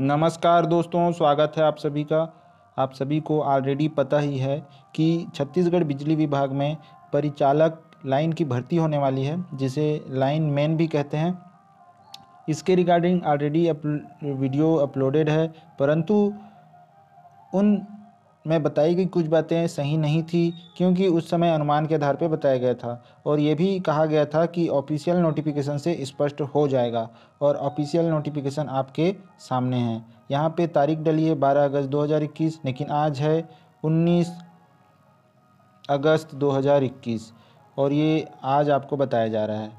नमस्कार दोस्तों स्वागत है आप सभी का आप सभी को ऑलरेडी पता ही है कि छत्तीसगढ़ बिजली विभाग में परिचालक लाइन की भर्ती होने वाली है जिसे लाइन मैन भी कहते हैं इसके regarding already up, video uploaded है परंतु उन में बताई गई कुछ बातें सही नहीं थी क्योंकि उस समय अनुमान के आधार पर बताया गया था और ये भी कहा गया था कि ऑफिशियल नोटिफिकेशन से स्पष्ट हो जाएगा और ऑफिशियल नोटिफिकेशन आपके सामने हैं यहाँ पे तारीख डली है बारह अगस्त 2021 लेकिन आज है 19 अगस्त 2021 और ये आज आपको बताया जा रहा है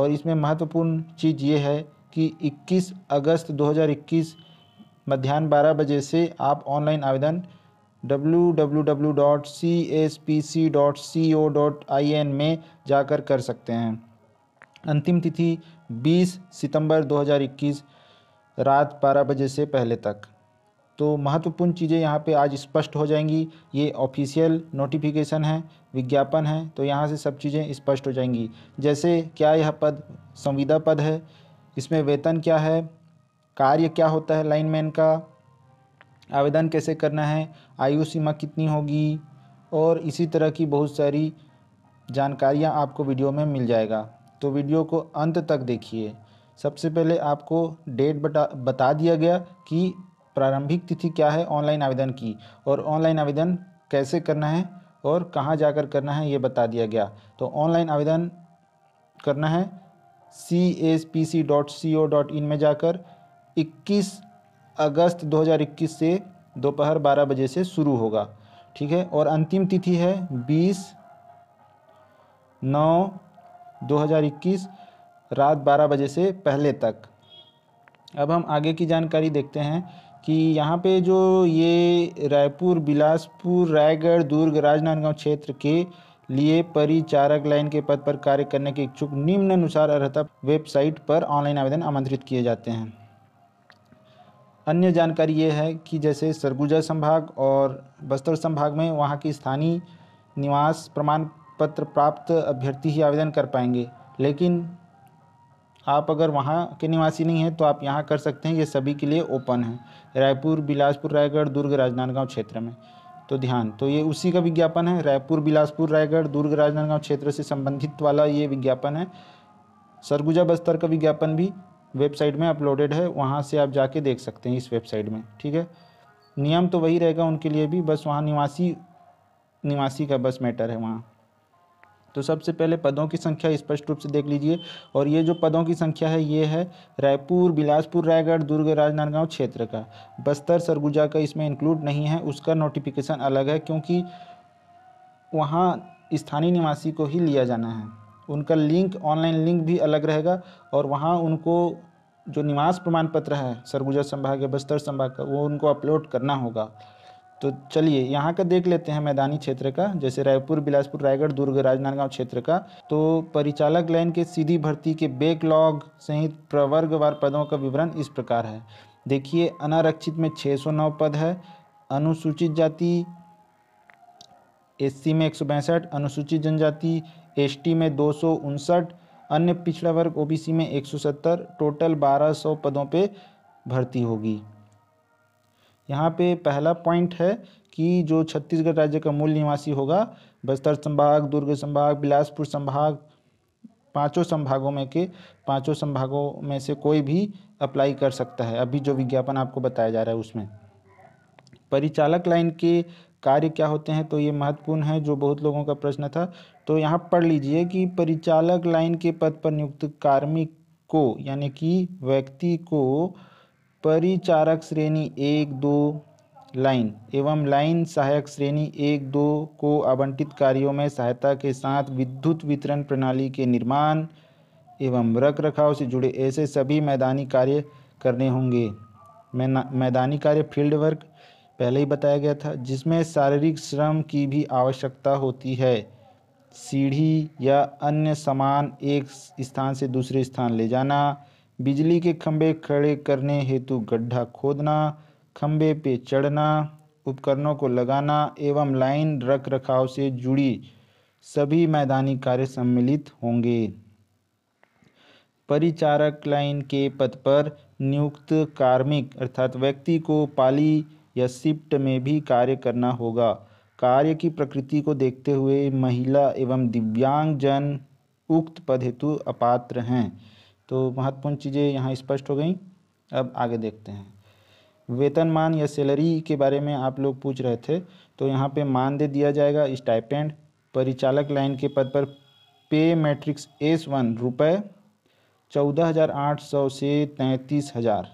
और इसमें महत्वपूर्ण चीज़ ये है कि इक्कीस अगस्त दो मध्यान्ह बारह बजे से आप ऑनलाइन आवेदन www.caspc.co.in में जाकर कर सकते हैं अंतिम तिथि 20 सितंबर 2021 रात 12 बजे से पहले तक तो महत्वपूर्ण चीज़ें यहाँ पे आज स्पष्ट हो जाएंगी ये ऑफिशियल नोटिफिकेशन है विज्ञापन है तो यहाँ से सब चीज़ें स्पष्ट हो जाएंगी जैसे क्या यह पद संविदा पद है इसमें वेतन क्या है कार्य क्या होता है लाइनमैन का आवेदन कैसे करना है आयु सीमा कितनी होगी और इसी तरह की बहुत सारी जानकारियाँ आपको वीडियो में मिल जाएगा तो वीडियो को अंत तक देखिए सबसे पहले आपको डेट बता बता दिया गया कि प्रारंभिक तिथि क्या है ऑनलाइन आवेदन की और ऑनलाइन आवेदन कैसे करना है और कहाँ जाकर करना है ये बता दिया गया तो ऑनलाइन आवेदन करना है C S P C dot C O dot in में जाकर इक्कीस अगस्त 2021 से दोपहर 12 बजे से शुरू होगा ठीक है और अंतिम तिथि है 20 नौ 2021 रात 12 बजे से पहले तक अब हम आगे की जानकारी देखते हैं कि यहाँ पे जो ये रायपुर बिलासपुर रायगढ़ दुर्ग राजनांदगांव क्षेत्र के लिए परिचारक लाइन के पद पर कार्य करने के इच्छुक निम्न अनुसार वेबसाइट पर ऑनलाइन आवेदन आमंत्रित किए जाते हैं अन्य जानकारी ये है कि जैसे सरगुजा संभाग और बस्तर संभाग में वहाँ की स्थानीय निवास प्रमाण पत्र प्राप्त अभ्यर्थी ही आवेदन कर पाएंगे लेकिन आप अगर वहाँ के निवासी नहीं हैं तो आप यहाँ कर सकते हैं ये सभी के लिए ओपन है रायपुर बिलासपुर रायगढ़ दुर्ग राजनांदगांव क्षेत्र में तो ध्यान तो ये उसी का विज्ञापन है रायपुर बिलासपुर रायगढ़ दुर्ग राजनांदगांव क्षेत्र से संबंधित वाला ये विज्ञापन है सरगुजा बस्तर का विज्ञापन भी वेबसाइट में अपलोडेड है वहाँ से आप जाके देख सकते हैं इस वेबसाइट में ठीक है नियम तो वही रहेगा उनके लिए भी बस वहाँ निवासी निवासी का बस मैटर है वहाँ तो सबसे पहले पदों की संख्या स्पष्ट रूप से देख लीजिए और ये जो पदों की संख्या है ये है रायपुर बिलासपुर रायगढ़ दुर्ग राजनांदगांव क्षेत्र का बस्तर सरगुजा का इसमें इंक्लूड नहीं है उसका नोटिफिकेशन अलग है क्योंकि वहाँ स्थानीय निवासी को ही लिया जाना है उनका लिंक ऑनलाइन लिंक भी अलग रहेगा और वहाँ उनको जो निवास प्रमाण पत्र है सरगुजा संभाग या बस्तर संभाग का वो उनको अपलोड करना होगा तो चलिए यहाँ का देख लेते हैं मैदानी क्षेत्र का जैसे रायपुर बिलासपुर रायगढ़ दुर्ग राजनांदगांव क्षेत्र का तो परिचालक लाइन के सीधी भर्ती के बैकलॉग सहित प्रवर्गवार पदों का विवरण इस प्रकार है देखिए अनारक्षित में 609 पद है अनुसूचित जाति एससी में एक अनुसूचित जनजाति एस में दो अन्य पिछड़ा वर्ग ओबीसी में 170 टोटल 1200 पदों पे भर्ती होगी यहाँ पे पहला पॉइंट है कि जो छत्तीसगढ़ राज्य का मूल निवासी होगा बस्तर संभाग दुर्ग संभाग बिलासपुर संभाग पांचों संभागों में के पांचों संभागों में से कोई भी अप्लाई कर सकता है अभी जो विज्ञापन आपको बताया जा रहा है उसमें परिचालक लाइन के कार्य क्या होते हैं तो ये महत्वपूर्ण है जो बहुत लोगों का प्रश्न था तो यहाँ पढ़ लीजिए कि परिचालक लाइन के पद पर नियुक्त कार्मिक को यानी कि व्यक्ति को परिचारक श्रेणी एक दो लाइन एवं लाइन सहायक श्रेणी एक दो को आवंटित कार्यों में सहायता के साथ विद्युत वितरण प्रणाली के निर्माण एवं रख रखाव से जुड़े ऐसे सभी मैदानी कार्य करने होंगे मैदानी कार्य फील्ड वर्क पहले ही बताया गया था जिसमें शारीरिक श्रम की भी आवश्यकता होती है सीढ़ी या अन्य सामान एक स्थान से दूसरे स्थान ले जाना बिजली के खंभे खड़े करने हेतु गड्ढा खोदना खंभे पे चढ़ना उपकरणों को लगाना एवं लाइन रख रखाव से जुड़ी सभी मैदानी कार्य सम्मिलित होंगे परिचारक लाइन के पद पर नियुक्त कार्मिक अर्थात व्यक्ति को पाली या शिफ्ट में भी कार्य करना होगा कार्य की प्रकृति को देखते हुए महिला एवं दिव्यांग जन उक्त पद हेतु अपात्र हैं तो महत्वपूर्ण चीज़ें यहाँ स्पष्ट हो गई अब आगे देखते हैं वेतनमान या सैलरी के बारे में आप लोग पूछ रहे थे तो यहाँ पे दे दिया जाएगा स्टाइपेंड परिचालक लाइन के पद पर पे मैट्रिक्स एस वन रुपये चौदह हज़ार आठ सौ से तैंतीस हज़ार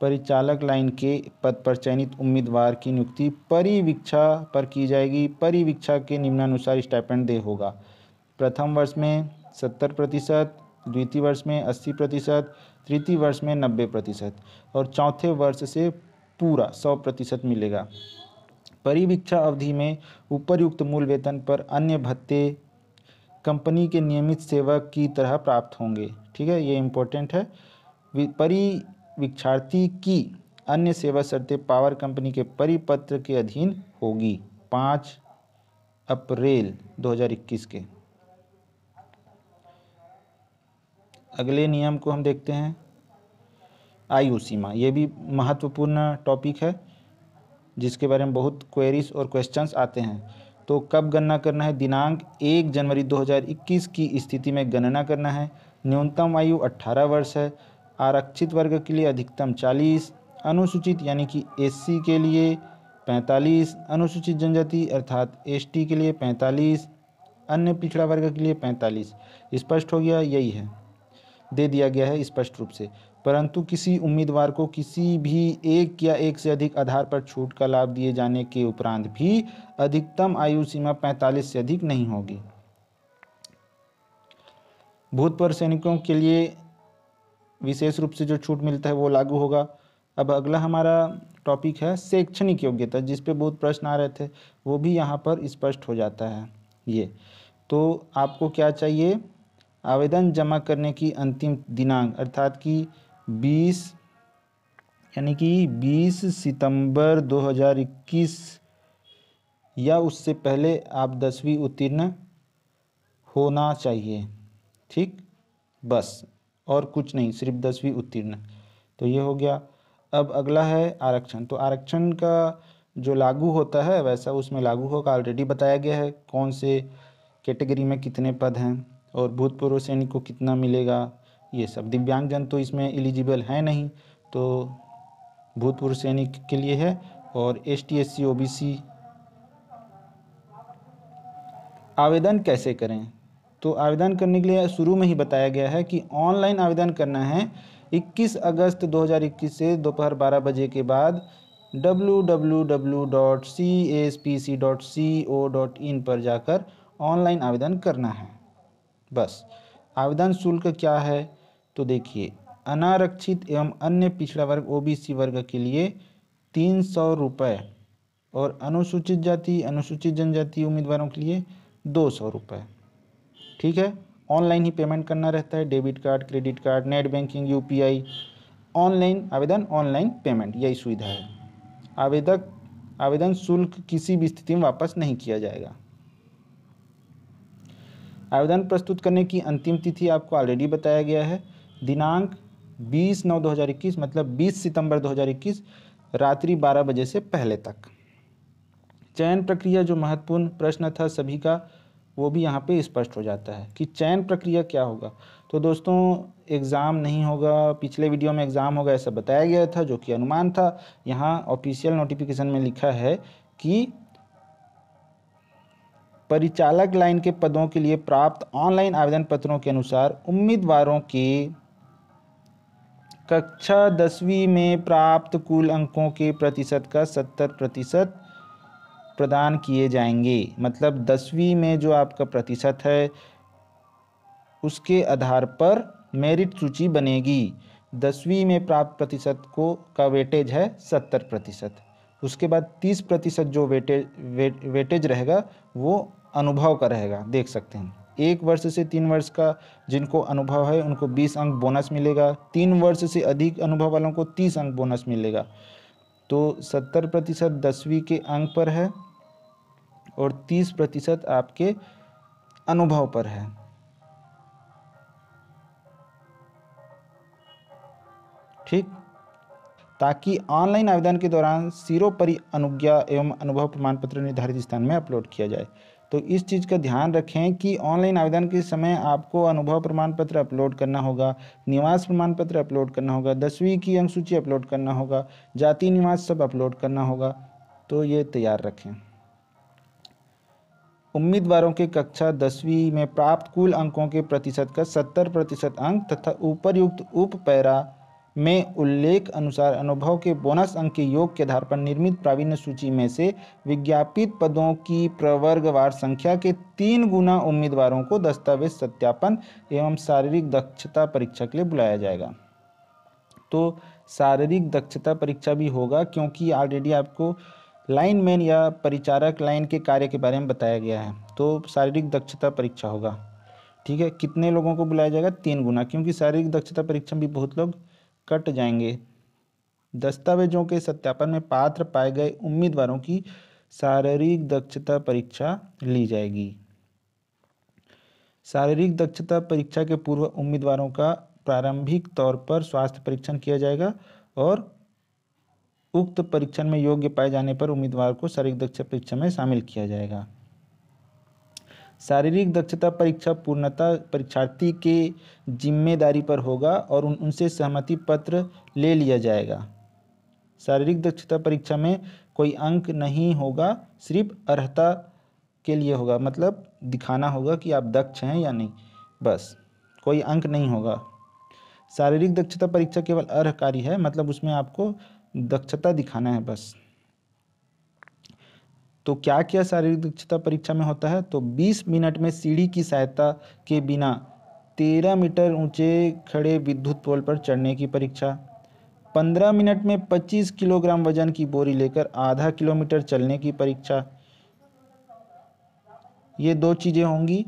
परिचालक लाइन के पद पर चयनित उम्मीदवार की नियुक्ति परिवीक्षा पर की जाएगी परिवीक्षा के निम्नानुसार स्टैपेंड दे होगा प्रथम वर्ष में सत्तर प्रतिशत द्वितीय वर्ष में अस्सी प्रतिशत तृतीय वर्ष में नब्बे प्रतिशत और चौथे वर्ष से पूरा सौ प्रतिशत मिलेगा परिवीक्षा अवधि में उपरयुक्त मूल वेतन पर अन्य भत्ते कंपनी के नियमित सेवक की तरह प्राप्त होंगे ठीक है ये इम्पोर्टेंट है परी विक्षार्थी की अन्य सेवा शर्तें पावर कंपनी के परिपत्र के अधीन होगी पाँच अप्रैल 2021 के अगले नियम को हम देखते हैं आयु सीमा ये भी महत्वपूर्ण टॉपिक है जिसके बारे में बहुत क्वेरीज और क्वेश्चंस आते हैं तो कब गणना करना है दिनांक एक जनवरी 2021 की स्थिति में गणना करना है न्यूनतम आयु 18 वर्ष है आरक्षित वर्ग के लिए अधिकतम 40 अनुसूचित यानी कि एससी के लिए 45 अनुसूचित जनजाति अर्थात एसटी के लिए 45 अन्य पिछड़ा वर्ग के लिए 45 स्पष्ट हो गया यही है दे दिया गया है स्पष्ट रूप से परंतु किसी उम्मीदवार को किसी भी एक या एक से अधिक आधार पर छूट का लाभ दिए जाने के उपरांत भी अधिकतम आयु सीमा 45 से अधिक नहीं होगी भूतपूर्व सैनिकों के लिए विशेष रूप से जो छूट मिलता है वो लागू होगा अब अगला हमारा टॉपिक है शैक्षणिक योग्यता जिस पे बहुत प्रश्न आ रहे थे वो भी यहाँ पर स्पष्ट हो जाता है ये तो आपको क्या चाहिए आवेदन जमा करने की अंतिम दिनांक अर्थात कि 20 यानी कि 20 सितंबर 2021 या उससे पहले आप दसवीं उत्तीर्ण होना चाहिए ठीक बस और कुछ नहीं सिर्फ दसवीं उत्तीर्ण तो ये हो गया अब अगला है आरक्षण तो आरक्षण का जो लागू होता है वैसा उसमें लागू होगा ऑलरेडी बताया गया है कौन से कैटेगरी में कितने पद हैं और भूतपूर्व सैनिक को कितना मिलेगा ये सब दिव्यांगजन तो इसमें एलिजिबल है नहीं तो भूतपूर्व सैनिक के लिए है और S T S C O B C आवेदन कैसे करें तो आवेदन करने के लिए शुरू में ही बताया गया है कि ऑनलाइन आवेदन करना है 21 अगस्त 2021 से दोपहर 12 बजे के बाद www.caspc.co.in पर जाकर ऑनलाइन आवेदन करना है बस आवेदन शुल्क क्या है तो देखिए अनारक्षित एवं अन्य पिछड़ा वर्ग ओबीसी वर्ग के लिए तीन सौ रुपये और अनुसूचित जाति अनुसूचित जनजाति उम्मीदवारों के लिए दो सौ रुपये ठीक है ऑनलाइन ही पेमेंट करना रहता है debit card credit card net banking U online आवेदन ऑनलाइन पेमेंट यही सुविधा है आवेदक आवेदन शुल्क किसी भी स्थिति में वापस नहीं किया जाएगा आवेदन प्रस्तुत करने की अंतिम तिथि आपको ऑलरेडी बताया गया है दिनांक 20 नौ 2021 मतलब 20 सितंबर 2021 रात्रि 12 बजे से पहले तक चयन प्रक्रिया जो महत्वपूर्ण प्रश्न था सभी का वो भी यहाँ पे स्पष्ट हो जाता है कि चयन प्रक्रिया क्या होगा तो दोस्तों एग्ज़ाम नहीं होगा पिछले वीडियो में एग्ज़ाम होगा ऐसा बताया गया था जो कि अनुमान था यहाँ ऑफिशियल नोटिफिकेशन में लिखा है कि परिचालक लाइन के पदों के लिए प्राप्त ऑनलाइन आवेदन पत्रों के अनुसार उम्मीदवारों के कक्षा दसवीं में प्राप्त कुल अंकों के प्रतिशत का सत्तर प्रतिशत प्रदान किए जाएंगे मतलब दसवीं में जो आपका प्रतिशत है उसके आधार पर मेरिट सूची बनेगी दसवीं में प्राप्त प्रतिशत को का वेटेज है सत्तर प्रतिशत उसके बाद तीस प्रतिशत जो वेटेज वे, वेटेज रहेगा वो अनुभव का रहेगा देख सकते हैं एक वर्ष से तीन वर्ष का जिनको अनुभव है उनको बीस अंक बोनस मिलेगा तीन वर्ष से अधिक अनुभव वालों को तीस अंक बोनस मिलेगा तो सत्तर प्रतिशत दसवीं के अंक पर है और तीस प्रतिशत आपके अनुभव पर है ठीक ताकि ऑनलाइन आवेदन के दौरान सिरोपरि अनुज्ञा एवं अनुभव प्रमाण पत्र निर्धारित स्थान में अपलोड किया जाए तो इस चीज़ का ध्यान रखें कि ऑनलाइन आवेदन के समय आपको अनुभव प्रमाण पत्र अपलोड करना होगा निवास प्रमाण पत्र अपलोड करना होगा दसवीं की अंक सूची अपलोड करना होगा जाति निवास सब अपलोड करना होगा तो ये तैयार रखें उम्मीदवारों के कक्षा दसवीं में प्राप्त कुल अंकों के प्रतिशत का सत्तर प्रतिशत अंक तथा उपरयुक्त उप पैरा में उल्लेख अनुसार अनुभव के बोनस अंक के योग के आधार पर निर्मित प्रावीण्य सूची में से विज्ञापित पदों की प्रवर्गवार संख्या के तीन गुना उम्मीदवारों को दस्तावेज सत्यापन एवं शारीरिक दक्षता परीक्षा के लिए बुलाया जाएगा तो शारीरिक दक्षता परीक्षा भी होगा क्योंकि ऑलरेडी आपको लाइन मैन या परिचारक लाइन के कार्य के बारे में बताया गया है तो शारीरिक दक्षता परीक्षा होगा ठीक है कितने लोगों को बुलाया जाएगा तीन गुना क्योंकि शारीरिक दक्षता परीक्षा भी बहुत लोग कट जाएंगे दस्तावेजों के सत्यापन में पात्र पाए गए उम्मीदवारों की शारीरिक दक्षता परीक्षा ली जाएगी शारीरिक दक्षता परीक्षा के पूर्व उम्मीदवारों का प्रारंभिक तौर पर स्वास्थ्य परीक्षण किया जाएगा और उक्त परीक्षण में योग्य पाए जाने पर उम्मीदवार को शारीरिक दक्षता परीक्षा में शामिल किया जाएगा शारीरिक दक्षता परीक्षा पूर्णतः परीक्षार्थी के जिम्मेदारी पर होगा और उन, उनसे सहमति पत्र ले लिया जाएगा शारीरिक दक्षता परीक्षा में कोई अंक नहीं होगा सिर्फ अर्हता के लिए होगा मतलब दिखाना होगा कि आप दक्ष हैं या नहीं बस कोई अंक नहीं होगा शारीरिक दक्षता परीक्षा केवल अर्हकारी है मतलब उसमें आपको दक्षता दिखाना है बस तो क्या क्या शारीरिक दक्षता परीक्षा में होता है तो 20 मिनट में सीढ़ी की सहायता के बिना 13 मीटर ऊंचे खड़े विद्युत पोल पर चढ़ने की परीक्षा 15 मिनट में 25 किलोग्राम वजन की बोरी लेकर आधा किलोमीटर चलने की परीक्षा ये दो चीज़ें होंगी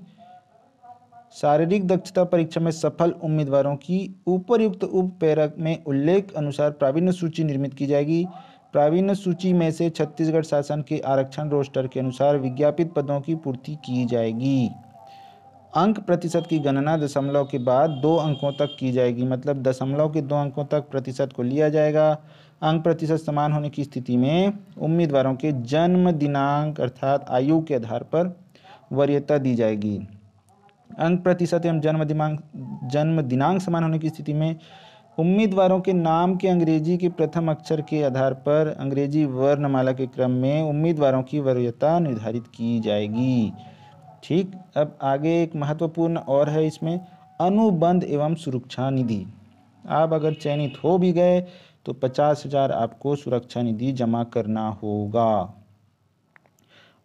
शारीरिक दक्षता परीक्षा में सफल उम्मीदवारों की उपरयुक्त उप पैरक में उल्लेख अनुसार प्रावीण्य सूची निर्मित की जाएगी प्रावीण्य सूची में से छत्तीसगढ़ शासन के आरक्षण रोस्टर के अनुसार विज्ञापित पदों की पूर्ति की जाएगी अंक प्रतिशत की गणना दशमलव के बाद दो अंकों तक की जाएगी मतलब दशमलव के दो अंकों तक प्रतिशत को लिया जाएगा अंक प्रतिशत समान होने की स्थिति में उम्मीदवारों के जन्म दिनांक अर्थात आयु के आधार पर वरीयता दी जाएगी अंक प्रतिशत एवं जन्म दिमाग जन्म दिनांक समान होने की स्थिति में उम्मीदवारों के नाम के अंग्रेजी के प्रथम अक्षर के आधार पर अंग्रेजी वर्णमाला के क्रम में उम्मीदवारों की वरीयता निर्धारित की जाएगी ठीक अब आगे एक महत्वपूर्ण और है इसमें अनुबंध एवं सुरक्षा निधि आप अगर चयनित हो भी गए तो पचास हज़ार आपको सुरक्षा निधि जमा करना होगा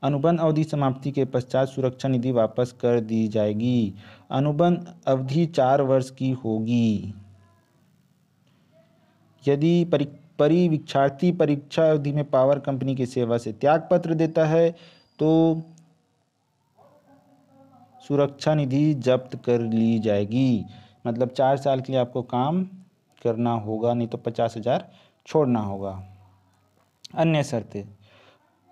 अनुबंध अवधि समाप्ति के पश्चात सुरक्षा निधि वापस कर दी जाएगी अनुबंध अवधि चार वर्ष की होगी यदि परिवीक्षार्थी परीक्षा अवधि में पावर कंपनी की सेवा से त्याग पत्र देता है तो सुरक्षा निधि जब्त कर ली जाएगी मतलब चार साल के लिए आपको काम करना होगा नहीं तो पचास हज़ार छोड़ना होगा अन्य शर्तें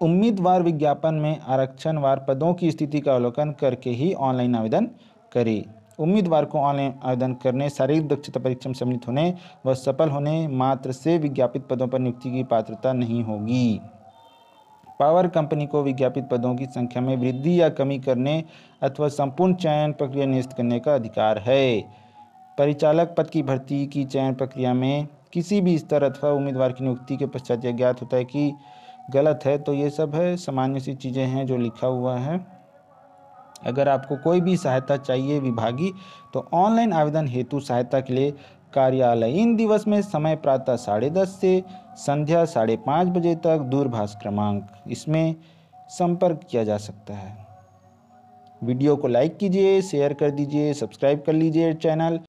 उम्मीदवार विज्ञापन में आरक्षणवार पदों की स्थिति का अवलोकन करके ही ऑनलाइन आवेदन करें उम्मीदवार को ऑनलाइन आवेदन करने शारीरिक दक्षता परीक्षा में सम्मिलित होने व सफल होने मात्र से विज्ञापित पदों पर नियुक्ति की पात्रता नहीं होगी पावर कंपनी को विज्ञापित पदों की संख्या में वृद्धि या कमी करने अथवा संपूर्ण चयन प्रक्रिया नियुक्त करने का अधिकार है परिचालक पद की भर्ती की चयन प्रक्रिया में किसी भी स्तर अथवा उम्मीदवार की नियुक्ति के पश्चात यह ज्ञात होता है कि गलत है तो ये सब है सामान्य सी चीज़ें हैं जो लिखा हुआ है अगर आपको कोई भी सहायता चाहिए विभागी तो ऑनलाइन आवेदन हेतु सहायता के लिए कार्यालय इन दिवस में समय प्रातः साढ़े दस से संध्या साढ़े पाँच बजे तक दूरभाष क्रमांक इसमें संपर्क किया जा सकता है वीडियो को लाइक कीजिए शेयर कर दीजिए सब्सक्राइब कर लीजिए चैनल